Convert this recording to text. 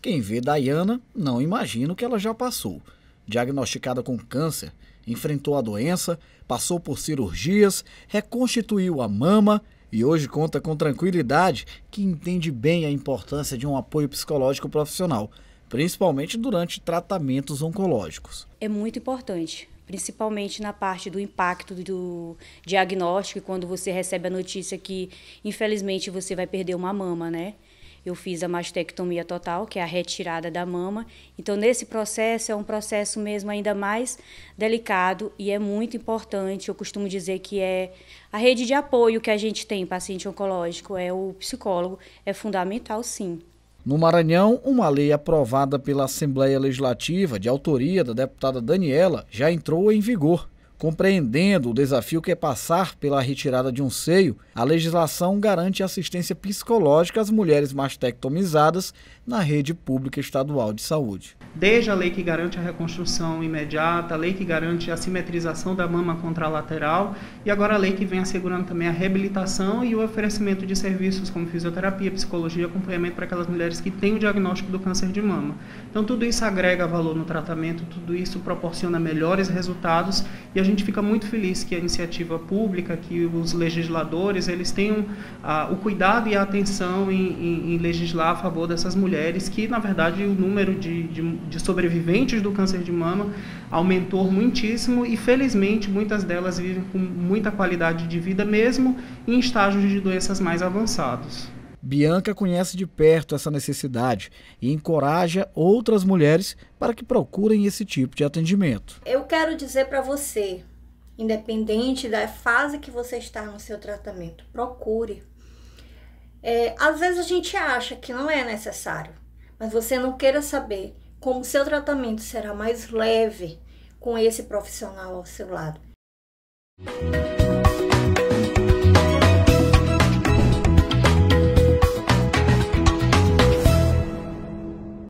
Quem vê Diana não imagina o que ela já passou. Diagnosticada com câncer, enfrentou a doença, passou por cirurgias, reconstituiu a mama e hoje conta com tranquilidade que entende bem a importância de um apoio psicológico profissional, principalmente durante tratamentos oncológicos. É muito importante principalmente na parte do impacto do diagnóstico, quando você recebe a notícia que, infelizmente, você vai perder uma mama, né? Eu fiz a mastectomia total, que é a retirada da mama. Então, nesse processo, é um processo mesmo ainda mais delicado e é muito importante. Eu costumo dizer que é a rede de apoio que a gente tem, paciente oncológico, é o psicólogo, é fundamental, sim. No Maranhão, uma lei aprovada pela Assembleia Legislativa, de autoria da deputada Daniela, já entrou em vigor. Compreendendo o desafio que é passar pela retirada de um seio, a legislação garante assistência psicológica às mulheres mastectomizadas na rede pública estadual de saúde. Desde a lei que garante a reconstrução imediata, a lei que garante a simetrização da mama contralateral e agora a lei que vem assegurando também a reabilitação e o oferecimento de serviços como fisioterapia, psicologia, acompanhamento para aquelas mulheres que têm o diagnóstico do câncer de mama. Então tudo isso agrega valor no tratamento, tudo isso proporciona melhores resultados e a gente fica muito feliz que a iniciativa pública, que os legisladores, eles tenham ah, o cuidado e a atenção em, em, em, legislar a favor dessas mulheres, que na verdade o número de, de, de sobreviventes do câncer de mama aumentou muitíssimo e felizmente muitas delas vivem com muita qualidade de vida, mesmo em estágios de doenças mais avançados. Bianca conhece de perto essa necessidade e encoraja outras mulheres para que procurem esse tipo de atendimento. Eu quero dizer para você, independente da fase que você está no seu tratamento, procure. É, às vezes a gente acha que não é necessário, mas você não queira saber como seu tratamento será mais leve com esse profissional ao seu lado.